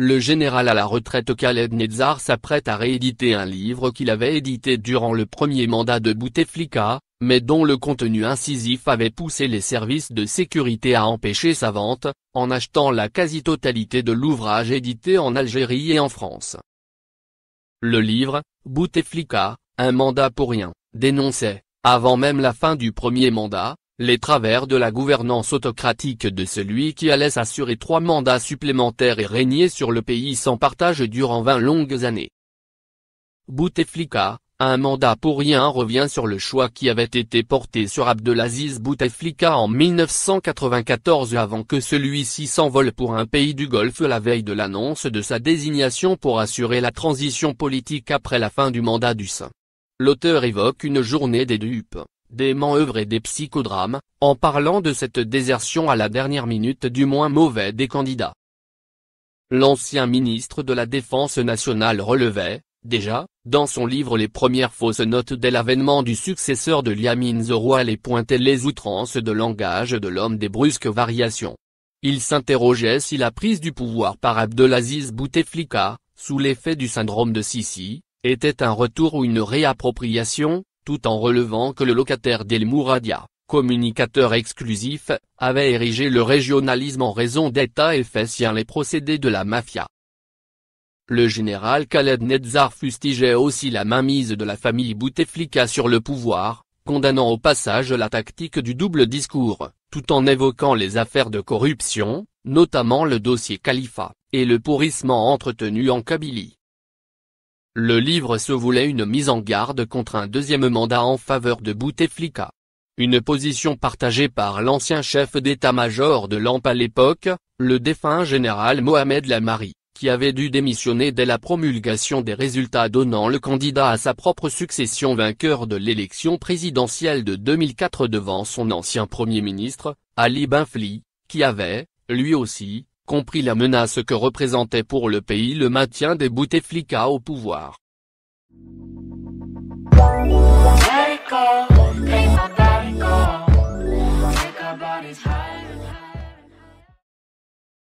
le général à la retraite Khaled Nezar s'apprête à rééditer un livre qu'il avait édité durant le premier mandat de Bouteflika, mais dont le contenu incisif avait poussé les services de sécurité à empêcher sa vente, en achetant la quasi-totalité de l'ouvrage édité en Algérie et en France. Le livre, Bouteflika, un mandat pour rien, dénonçait, avant même la fin du premier mandat, les travers de la gouvernance autocratique de celui qui allait s'assurer trois mandats supplémentaires et régner sur le pays sans partage durant vingt longues années. Bouteflika, un mandat pour rien revient sur le choix qui avait été porté sur Abdelaziz Bouteflika en 1994 avant que celui-ci s'envole pour un pays du Golfe la veille de l'annonce de sa désignation pour assurer la transition politique après la fin du mandat du Saint. L'auteur évoque une journée des dupes, des manœuvres et des psychodrames, en parlant de cette désertion à la dernière minute du moins mauvais des candidats. L'ancien ministre de la Défense nationale relevait, déjà, dans son livre les premières fausses notes dès l'avènement du successeur de Liamine Zoroal et pointait les outrances de langage de l'homme des brusques variations. Il s'interrogeait si la prise du pouvoir par Abdelaziz Bouteflika, sous l'effet du syndrome de Sissi, était un retour ou une réappropriation, tout en relevant que le locataire d'El Mouradia, communicateur exclusif, avait érigé le régionalisme en raison d'État et fait sien les procédés de la mafia. Le général Khaled Nedzar fustigeait aussi la mainmise de la famille Bouteflika sur le pouvoir, condamnant au passage la tactique du double discours, tout en évoquant les affaires de corruption, notamment le dossier Khalifa, et le pourrissement entretenu en Kabylie. Le livre se voulait une mise en garde contre un deuxième mandat en faveur de Bouteflika. Une position partagée par l'ancien chef d'état-major de l'AMP à l'époque, le défunt général Mohamed Lamari, qui avait dû démissionner dès la promulgation des résultats donnant le candidat à sa propre succession vainqueur de l'élection présidentielle de 2004 devant son ancien premier ministre, Ali Benfli, qui avait, lui aussi, compris la menace que représentait pour le pays le maintien des Bouteflika au pouvoir.